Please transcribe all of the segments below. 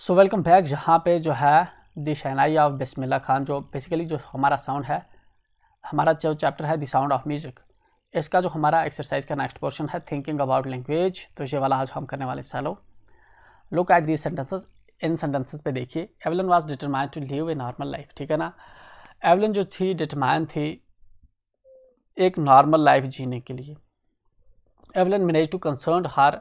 so welcome back जहाँ पे जो है दी शहनाई ऑफ बिस्मिल्ला खान जो बेसिकली जो हमारा साउंड है हमारा जो चैप्टर है दी साउंड ऑफ म्यूज़िक इसका जो हमारा एक्सरसाइज का नेक्स्ट पोर्शन है थिंकिंग अबाउट लैंग्वेज तो ये वाला आज हम करने वाले सालों लुक एट दीज सेंटेंसेस इन सेंटेंसेस पे देखिए Evelyn was determined to live a normal life ठीक है ना एवलन जो थी डिटरमाइन थी एक नॉर्मल लाइफ जीने के लिए Evelyn manage to concern her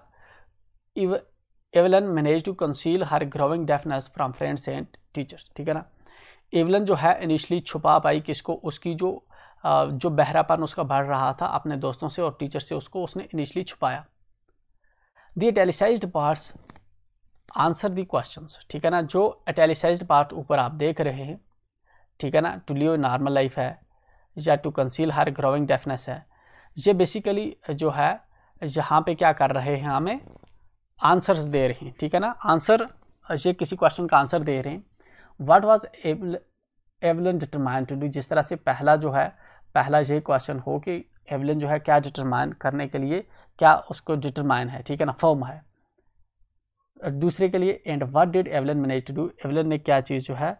Evelyn manage to conceal her growing deafness from friends and teachers ठीक है ना एवलन जो है इनिशली छुपा पाई किसको उसकी जो जो बहरापन उसका बढ़ रहा था अपने दोस्तों से और टीचर से उसको उसने इनिशली छुपाया the italicised parts answer the questions ठीक है ना जो एटेलिसाइज पार्ट ऊपर आप देख रहे हैं ठीक है ना टू लिव नॉर्मल लाइफ है या to conceal her growing deafness है ये बेसिकली जो है यहाँ पे क्या कर रहे हैं हमें आंसर्स दे रहे हैं ठीक है ना आंसर ये किसी क्वेश्चन का आंसर दे रहे हैं what was Eve Evelyn determine to do जिस तरह से पहला जो है पहला ये क्वेश्चन हो कि एवलन जो है क्या डिटरमाइन करने के लिए क्या उसको डिटरमाइन है ठीक है ना फॉर्म है दूसरे के लिए and what did Evelyn manage to do Evelyn ने क्या चीज़ जो है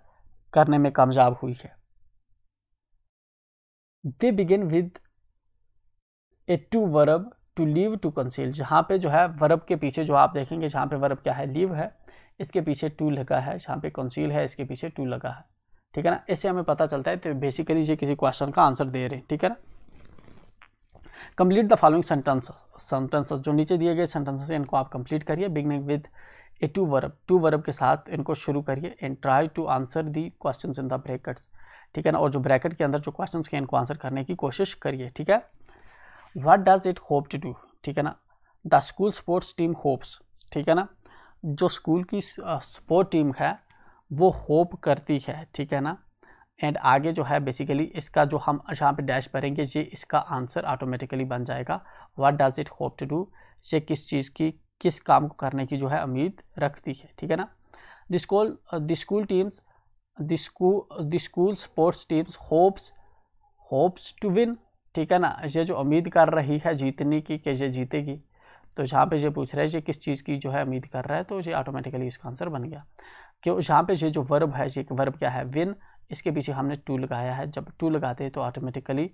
करने में कामयाब हुई है they begin with a to verb to live to conceal जहाँ पे जो है वर्ब के पीछे जो आप देखेंगे जहाँ पे वर्ब क्या है लीव है इसके पीछे टू लगा है जहाँ पे कंसील है इसके पीछे टू लगा है ठीक है ना इससे हमें पता चलता है तो बेसिकली ये किसी क्वेश्चन का आंसर दे रहे हैं ठीक है ना complete the following sentence sentences जो नीचे दिए गए सेंटेंसेस इनको आप कंप्लीट करिए beginning with a to verb to verb के साथ इनको शुरू करिए and try to answer the question in the brackets ठीक है ना और जो ब्रैकेट के अंदर जो क्वेश्चन के इनको आंसर करने की कोशिश करिए ठीक है what does it hope to do ठीक है ना the school sports team hopes ठीक है ना जो स्कूल की स्पोर्ट टीम है वो होप करती है ठीक है ना एंड आगे जो है बेसिकली इसका जो हम यहाँ पे डैश भरेंगे ये इसका आंसर ऑटोमेटिकली बन जाएगा what does it hope to do ये किस चीज़ की किस काम को करने की जो है उम्मीद रखती है ठीक है ना the school the school teams the school the school sports teams hopes hopes to win ठीक है ना ये जो उम्मीद कर रही है जीतने की कि ये जीतेगी तो जहाँ पे ये पूछ रहा है ये किस चीज़ की जो है उम्मीद कर रहा है तो ये ऑटोमेटिकली इसका आंसर बन गया क्यों जहाँ पे ये जो वर्ब है ये वर्ब क्या है विन इसके पीछे हमने टू लगाया है जब टू लगाते हैं तो ऑटोमेटिकली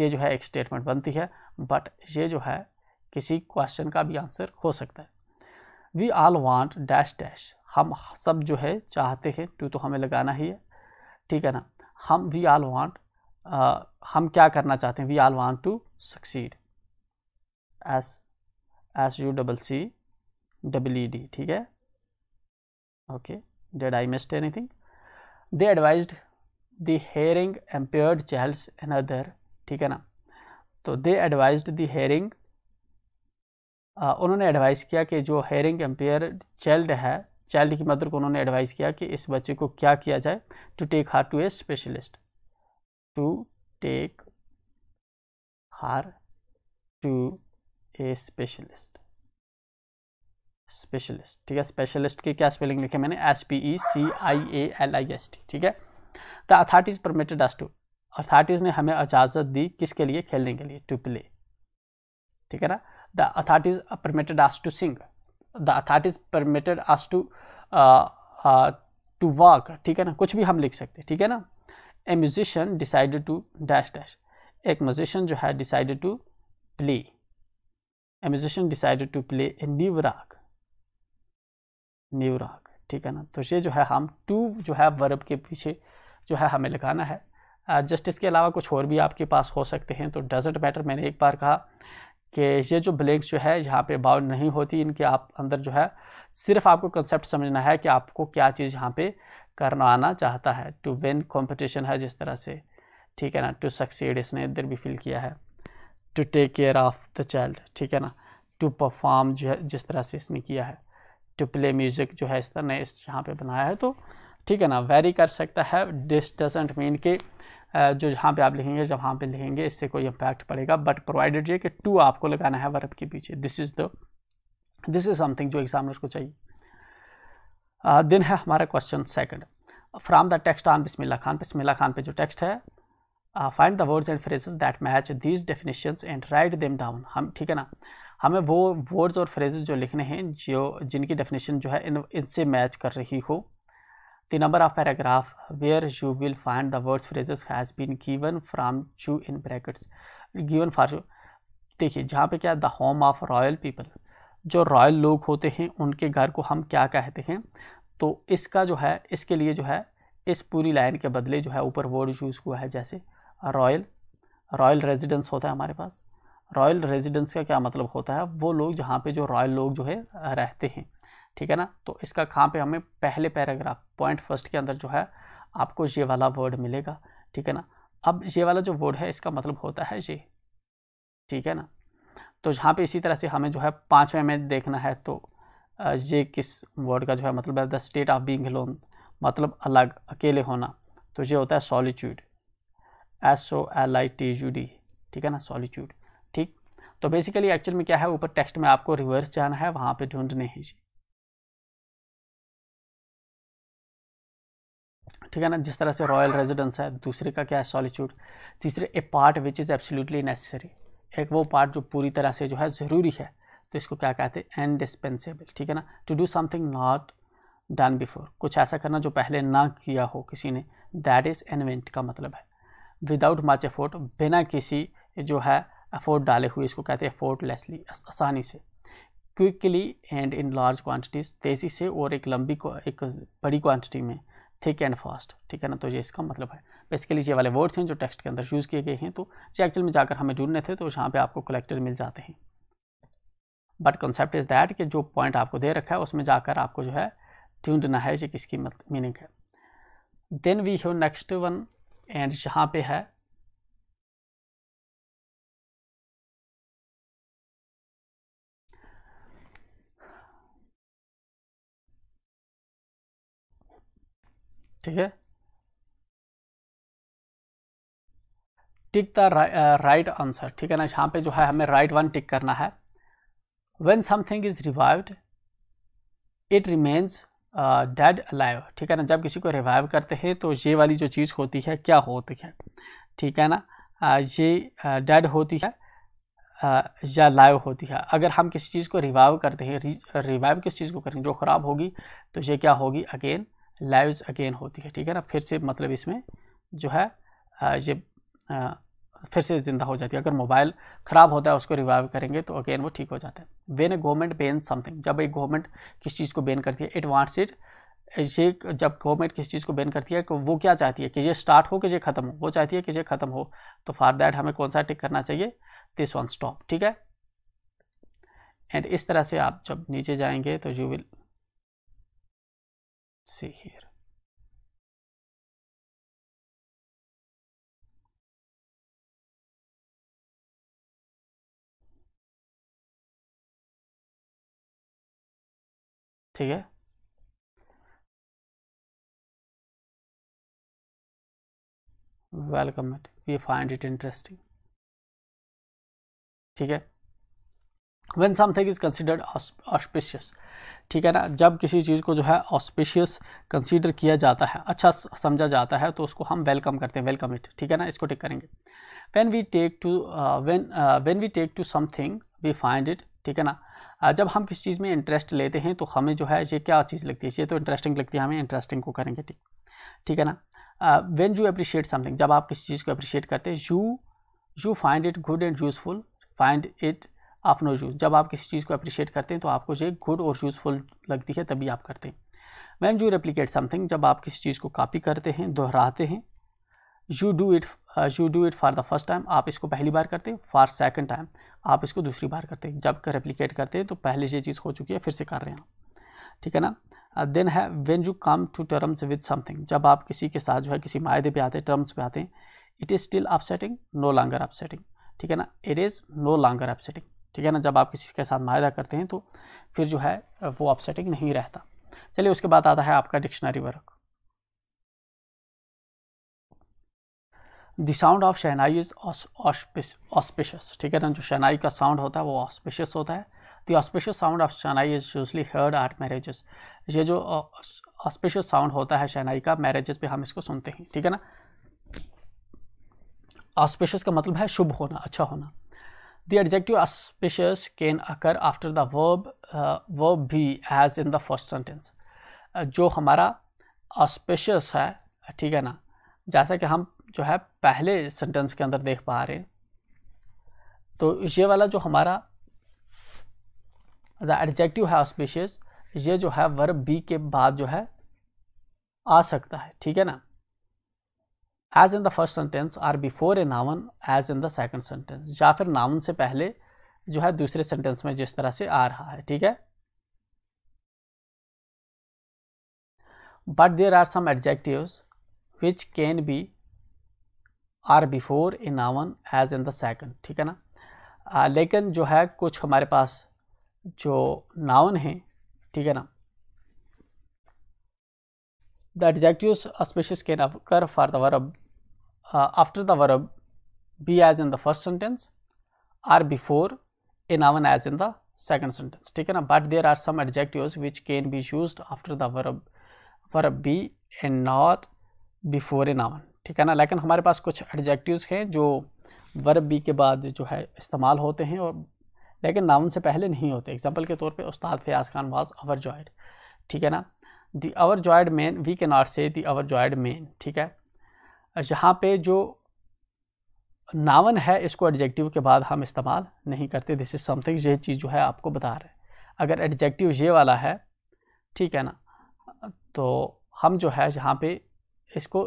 ये जो है एक स्टेटमेंट बनती है बट ये जो है किसी क्वेश्चन का भी आंसर हो सकता है we all want dash dash हम सब जो है चाहते हैं टू तो हमें लगाना ही है ठीक है ना हम वी आल वांट हम क्या करना चाहते हैं we all want to succeed S S U double C double E D ठीक है okay did I missed anything they advise the hearing impaired child another ठीक है ना तो दे एडवाइज द हेयरिंग उन्होंने एडवाइस किया कि जो हेयरिंग एम्पेयर्ड चाइल्ड है चाइल्ड की मदर को उन्होंने एडवाइस किया कि इस बच्चे को क्या किया जाए to take her to a specialist to take her to a specialist specialist ठीक है स्पेशलिस्ट की क्या स्पेलिंग लिखी मैंने S P E C I A L I S T ठीक है the authorities permitted us to authorities ने हमें इजाज़त दी किसके लिए खेलने के लिए टू प्ले ठीक है ना the authorities permitted us to sing the authorities permitted us to to work ठीक है ना कुछ भी हम लिख सकते ठीक है ना a musician decided to dash dash एक म्यूजिशियन जो है decided to play a musician decided to play a new raga new raga ठीक है ना तो ये जो है हम टू जो है वर्ब के पीछे जो है हमें लगाना है जस्ट इसके अलावा कुछ और भी आपके पास हो सकते हैं तो डजेंट मैटर मैंने एक बार कहा कि ये जो ब्लैंक्स जो है यहाँ पे बाउल नहीं होती इनके आप अंदर जो है सिर्फ आपको कंसेप्ट समझना है कि आपको क्या चीज़ यहाँ पे करवाना चाहता है टू विन कॉम्पिटिशन है जिस तरह से ठीक है ना टू सक्सीड इसने इधर भी फील किया है to take care of the child ठीक है ना टू परफॉर्म जो है जिस तरह से इसने किया है टू प्ले म्यूज़िक जो है इस तरह ने इस यहाँ पे बनाया है तो ठीक है ना वेरी कर सकता है दिस डजेंट मीन के जो जहाँ पे आप लिखेंगे जब वहाँ पे लिखेंगे इससे कोई इम्पैक्ट पड़ेगा बट प्रोवाइडेड ये कि टू आपको लगाना है वर्ब के पीछे this is the this is something जो एग्जामिनर को चाहिए दिन है हमारा question second from the text on Bismillah Khan Bismillah Khan पे जो टेक्स्ट है find the words and phrases that match these definition and write them down हम ठीक है ना हमें वो वर्ड्स और फ्रेजेस जो लिखने हैं जो जिनकी डेफिनेशन जो है इन इनसे मैच कर रही हो the number of paragraph where you will find the words phrases has been given from you in brackets given for you देखिए जहाँ पे क्या the home of royal people जो रॉयल लोग होते हैं उनके घर को हम क्या कहते हैं तो इसका जो है इसके लिए जो है इस पूरी लाइन के बदले जो है ऊपर वर्ड यूज़ हुआ है जैसे रॉयल रॉयल रेजिडेंस होता है हमारे पास रॉयल रेजिडेंस का क्या मतलब होता है वो लोग जहाँ पे जो रॉयल लोग जो है रहते हैं ठीक है ना तो इसका कहाँ पे हमें पहले पैराग्राफ पॉइंट फर्स्ट के अंदर जो है आपको ये वाला वर्ड मिलेगा ठीक है ना अब ये वाला जो वर्ड है इसका मतलब होता है ये ठीक है ना तो यहाँ पे इसी तरह से हमें जो है पाँचवें में देखना है तो ये किस वर्ड का जो है मतलब है the state of being lone मतलब अलग अकेले होना तो ये होता है solitude S O L I T U D ठीक है ना सॉलीट्यूड ठीक तो बेसिकली एक्चुअल में क्या है ऊपर टेक्स्ट में आपको रिवर्स जाना है वहाँ पर ढूंढने हैं जी ठीक है ना जिस तरह से रॉयल रेजिडेंस है दूसरे का क्या है सॉलीट्यूड तीसरे a part which is absolutely necessary एक वो पार्ट जो पूरी तरह से जो है ज़रूरी है तो इसको क्या कहते हैं इंडिस्पेंसेबल ठीक है ना to do something not done before कुछ ऐसा करना जो पहले ना किया हो किसी ने दैट इज़ इन्वेंट का मतलब है विदाउट मच एफोर्ट बिना किसी जो है एफोर्ट डाले हुए इसको कहते हैं एफोर्टलेसली आसानी से quickly and in large quantities तेज़ी से और एक लंबी एक बड़ी क्वान्टिटी में थिक एंड फास्ट ठीक है ना तो ये इसका मतलब है बेसिकली ये वाले वर्ड्स हैं जो टेक्स्ट के अंदर यूज़ किए गए हैं तो ये एक्चुअल में जाकर हमें ढूंढने थे तो यहाँ पर आपको कलेक्टर मिल जाते हैं बट कॉन्सेप्ट इज़ दैट कि जो पॉइंट आपको दे रखा है उसमें जाकर आपको जो है ढूंढना है ये किसकी मीनिंग है then we have next one and यहाँ पे है ठीक है टिक द राइट आंसर ठीक है ना यहाँ पे जो है हमें राइट वन टिक करना है when something is revived it remains dead alive ठीक है ना जब किसी को रिवाइव करते हैं तो ये वाली जो चीज़ होती है क्या होती है ठीक है ना uh, ये डेड uh, होती है uh, या लाइव होती है अगर हम किसी चीज़ को रिवाइव करते हैं रिवाइव किस चीज़ को करेंगे जो ख़राब होगी तो ये क्या होगी अगेन लाइव अगेन होती है ठीक है ना फिर से मतलब इसमें जो है ये फिर से ज़िंदा हो जाती है अगर मोबाइल ख़राब होता है उसको रिवाइव करेंगे तो अगेन वो ठीक हो जाता है when a government ban something जब एक गवर्नमेंट किस चीज़ को बैन करती है इट वांट्स इट ये जब गवर्नमेंट किस चीज़ को बैन करती है तो वो क्या चाहती है कि ये स्टार्ट हो कि ये ख़त्म हो वो चाहती है कि ये ख़त्म हो तो फॉर दैट हमें कौन सा टिक करना चाहिए दिस वन स्टॉप ठीक है एंड इस तरह से आप जब नीचे जाएंगे तो यू विल सी हियर ठीक है welcome it we find it interesting ठीक है when something is considered auspicious ठीक है ना जब किसी चीज़ को जो है ऑस्पिशियस कंसीडर किया जाता है अच्छा समझा जाता है तो उसको हम वेलकम करते हैं वेलकम इट ठीक है ना इसको टिक करेंगे when we take to when when we take to something we find it ठीक है ना जब हम किसी चीज़ में इंटरेस्ट लेते हैं तो हमें जो है ये क्या चीज़ लगती है ये तो इंटरेस्टिंग लगती है हमें इंटरेस्टिंग को करेंगे ठीक ठीक है ना वेन यू अप्रिशिएट समथिंग जब आप किसी चीज़ को अप्रिशिएट करते हैं you you find it good and useful find it आप नो यूज जब आप किसी चीज़ को अप्रिशिएट करते हैं तो आपको ये गुड और यूज़फुल लगती है तभी आप करते हैं वैन यू रेप्लीकेट समथिंग जब आप किसी चीज़ को कापी करते हैं दोहराते हैं you do it you do it for the first time आप इसको पहली बार करते हैं फॉर सेकेंड टाइम आप इसको दूसरी बार करते हैं जब कर रेप्लीकेट करते हैं तो पहले से चीज़ हो चुकी है फिर से कर रहे हैं ठीक है ना देन uh, है when you come to terms with something जब आप किसी के साथ जो है किसी माहे पे आते हैं टर्म्स पे आते हैं it is still upsetting no longer upsetting ठीक है ना it is no longer upsetting ठीक है ना जब आप किसी के साथ मायदा करते हैं तो फिर जो है वो अपसेटिंग नहीं रहता चलिए उसके बाद आता है आपका dictionary work the sound of shehnai is auspicious ठीक है ना जो शहनाई का साउंड होता है वो ऑस्पिशियस होता है the auspicious sound of shehnai is usually heard at marriages ये जो ऑस्पिशियस साउंड होता है शहनाई का मैरेजेस पे हम इसको सुनते हैं ठीक है ना ऑस्पिशियस का मतलब है शुभ होना अच्छा होना the adjective auspicious can occur after the verb verb भी as in the first sentence जो हमारा ऑस्पिशियस है ठीक है ना जैसा कि हम जो है पहले सेंटेंस के अंदर देख पा रहे हैं तो ये वाला जो हमारा द एडजेक्टिव है ऑस्पिशियस ये जो है वर्ब बी के बाद जो है आ सकता है ठीक है ना as in the first sentence or before a noun as in the second sentence या फिर नावन से पहले जो है दूसरे सेंटेंस में जिस तरह से आ रहा है ठीक है but there are some adjective which can be or before in noun as in the second ठीक है ना आ, uh, लेकिन जो है कुछ हमारे पास जो नाउन हैं ठीक है ना the adjective spacious can occur for the verb after the verb be as in the first sentence or before a noun as in the second sentence ठीक है ना but there are some adjective which can be use after the verb verb be and not before in noun ठीक है ना लेकिन हमारे पास कुछ adjectives हैं जो वर्ब बी के बाद जो है इस्तेमाल होते हैं और लेकिन नाउन से पहले नहीं होते एग्जाम्पल के तौर पे Ustad Fayaz Khan was overjoyed ठीक है ना the overjoyed man we can not say the overjoyed man ठीक है यहाँ पे जो नावन है इसको एडजेक्टिव के बाद हम इस्तेमाल नहीं करते दिस इज़ समथिंग ये चीज़ जो है आपको बता रहे अगर एडजेक्टिव ये वाला है ठीक है ना तो हम जो है यहाँ पे इसको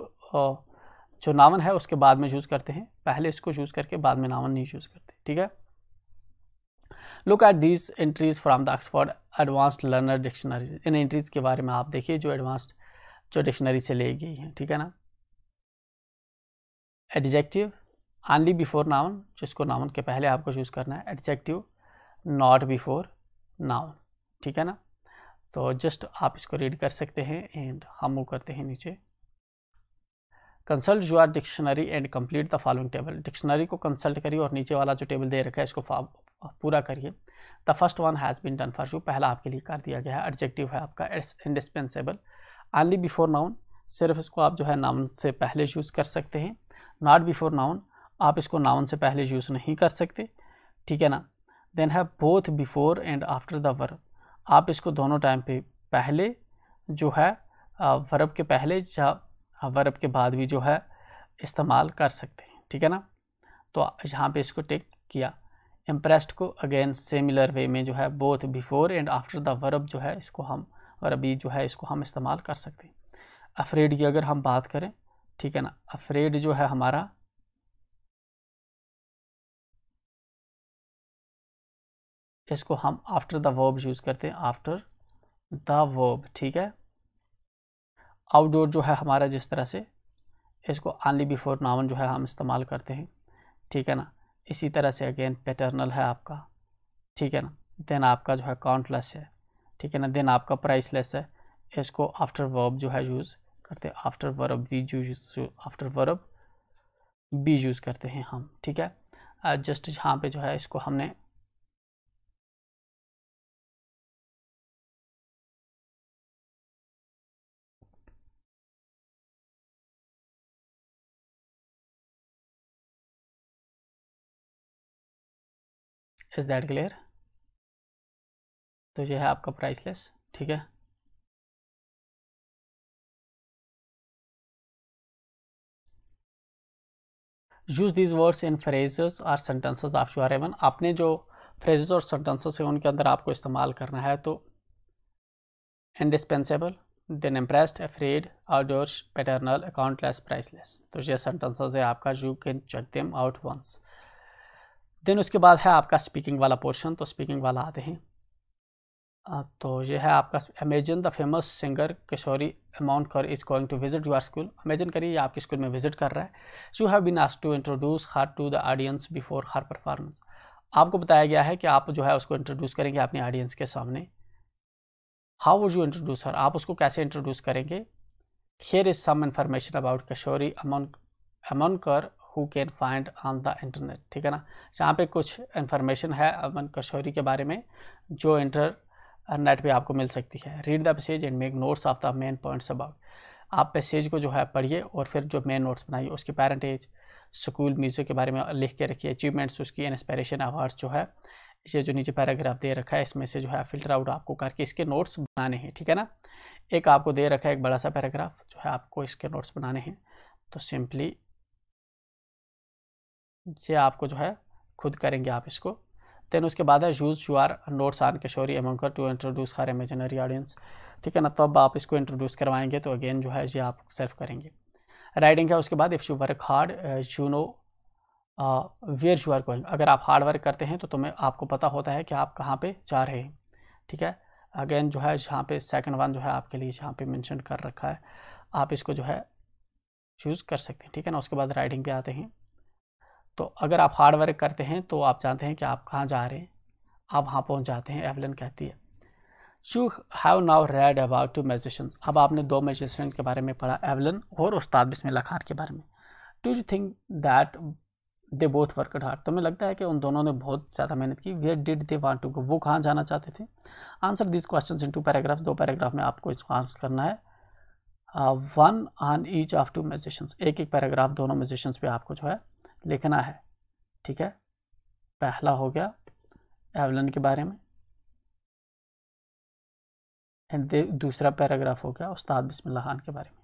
जो नावन है उसके बाद में चूज़ करते हैं पहले इसको चूज़ करके बाद में नावन नहीं चूज़ करते ठीक है look at these entries from the Oxford advanced learner dictionary in entries के बारे में आप देखिए जो एडवांस्ड जो डिक्शनरी से ले गई है ठीक है ना एडजेक्टिव आनली बिफोर नाउन जिसको नाउन के पहले आपको चूज़ करना है एडजेक्टिव नॉट बिफोर नाउन ठीक है ना तो जस्ट आप इसको रीड कर सकते हैं एंड हम वो करते हैं नीचे consult a dictionary and complete the following table dictionary को कंसल्ट करिए और नीचे वाला जो टेबल दे रखा है इसको पूरा करिए the first one has been done for you पहला आपके लिए कर दिया गया है एडजेक्टिव है आपका इंडिस्पेंसेबल आनली बिफोर नाउन सिर्फ इसको आप जो है नाउन से पहले यूज़ कर सकते हैं नॉट बिफोर नाउन आप इसको नाउन से पहले यूज़ नहीं कर सकते ठीक है ना देन है both before and after the verb आप इसको दोनों टाइम पे पहले जो है वर्ब के पहले या वर्ब हाँ, के बाद भी जो है इस्तेमाल कर सकते हैं ठीक है ना तो यहाँ पे इसको टेक किया इम्प्रेस्ड को अगेन सिमिलर वे में जो है both before and after the verb जो है इसको हम वर्बी जो है इसको हम इस्तेमाल कर सकते हैं अफ्रेड की अगर हम बात करें ठीक है ना अफ्रेड जो है हमारा इसको हम आफ्टर द वर्ब यूज़ करते हैं आफ्टर द वर्ब ठीक है आउटडोर जो है हमारा जिस तरह से इसको आनली बिफोर नावन जो है हम इस्तेमाल करते हैं ठीक है ना इसी तरह से अगेन पैटर्नल है आपका ठीक है ना देन आपका जो है काउंटलेस है ठीक है ना देन आपका प्राइसलेस है इसको आफ्टर वर्ब जो है यूज़ करते हैं after verb we use after verb be use करते हैं हम ठीक है जस्ट यहाँ पे जो है इसको हमने इज़ दैट क्लियर तो यह है आपका प्राइसलेस ठीक है use these words in phrases और सेंटेंसेज आप शुरू एवन आपने जो फ्रेजेस और सेंटेंसेस हैं उनके अंदर आपको इस्तेमाल करना है तो indispensable then impressed afraid outdoors paternal accountless priceless तो ये सेंटेंसेस है आपका you can check them out once then उसके बाद है आपका स्पीकिंग वाला पोर्शन तो स्पीकिंग वाला आते हैं तो ये है आपका imagine the famous singer Kishori Amonkar is going to visit your school imagine करिए आपके स्कूल में विजिट कर रहा है you have been asked to introduce her to the audience before her performance आपको बताया गया है कि आप जो है उसको इंट्रोड्यूस करेंगे अपने ऑडियंस के सामने how would you introduce her आप उसको कैसे इंट्रोड्यूस करेंगे here is some information about Kishori Amonkar who can find on the internet ठीक है ना जहाँ पे कुछ इन्फॉर्मेशन है अमन कशोरी के बारे में जो इंटरनेट पे आपको मिल सकती है read the passage and make notes of the main points about आप पैसेज को जो है पढ़िए और फिर जो मेन नोट्स बनाइए उसके पैरेंटेज स्कूल म्यूज़िक के बारे में लिख के रखिए अचीवमेंट्स उसकी इंस्परेशन अवार्ड्स जो है इसे जो नीचे पैराग्राफ दे रखा है इसमें से जो है फिल्टर आउट आपको करके इसके नोट्स बनाने हैं ठीक है ना एक आपको दे रखा है एक बड़ा सा पैराग्राफ जो है आपको इसके नोट्स बनाने हैं तो सिंपली से आपको जो है खुद करेंगे आप इसको देन उसके बाद है use your notes on Kishori Amonkar to introduce her imaginary audience ठीक है ना तब आप इसको इंट्रोड्यूस करवाएंगे तो अगेन जो है ये आप सेल्फ करेंगे राइडिंग है उसके बाद if you work hard you know where you are going अगर आप हार्ड वर्क करते हैं तो तुम्हें आपको पता होता है कि आप कहाँ पे जा रहे हैं ठीक है अगेन जो है जहाँ पे सेकंड वन जो है आपके लिए जहाँ पे मैंशन कर रखा है आप इसको जो है चूज़ कर सकते हैं ठीक है ना उसके बाद राइडिंग पे आते हैं तो अगर आप हार्ड वर्क करते हैं तो आप जानते हैं कि आप कहाँ जा रहे हैं आप वहाँ पहुँच जाते हैं एवलन कहती है you have now read about two musicians अब आपने दो मेजिशन के बारे में पढ़ा एवलन और उस्ताद बिस्मिल्ला खान के बारे में do you think that they both work hard तुम्हें लगता है कि उन दोनों ने बहुत ज़्यादा मेहनत की where did they want to go वो कहाँ जाना चाहते थे answer this question in two paragraph दो पैराग्राफ में आपको इसको आंसर करना है one on each of two musicians एक एक पैराग्राफ दोनों म्यूजिशंस पे आपको जो है लिखना है ठीक है पहला हो गया एवलन के बारे में दूसरा पैराग्राफ हो गया उस्ताद बिस्मिल्लाह खान के बारे में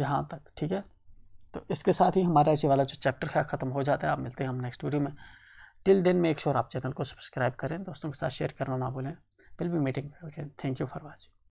यहाँ तक ठीक है तो इसके साथ ही हमारा ये वाला जो चैप्टर है ख़त्म हो जाता है आप मिलते हैं हम नेक्स्ट वीडियो में टिल देन एक शोर आप चैनल को सब्सक्राइब करें दोस्तों के साथ शेयर करना ना भूलें will be meeting thank you for watching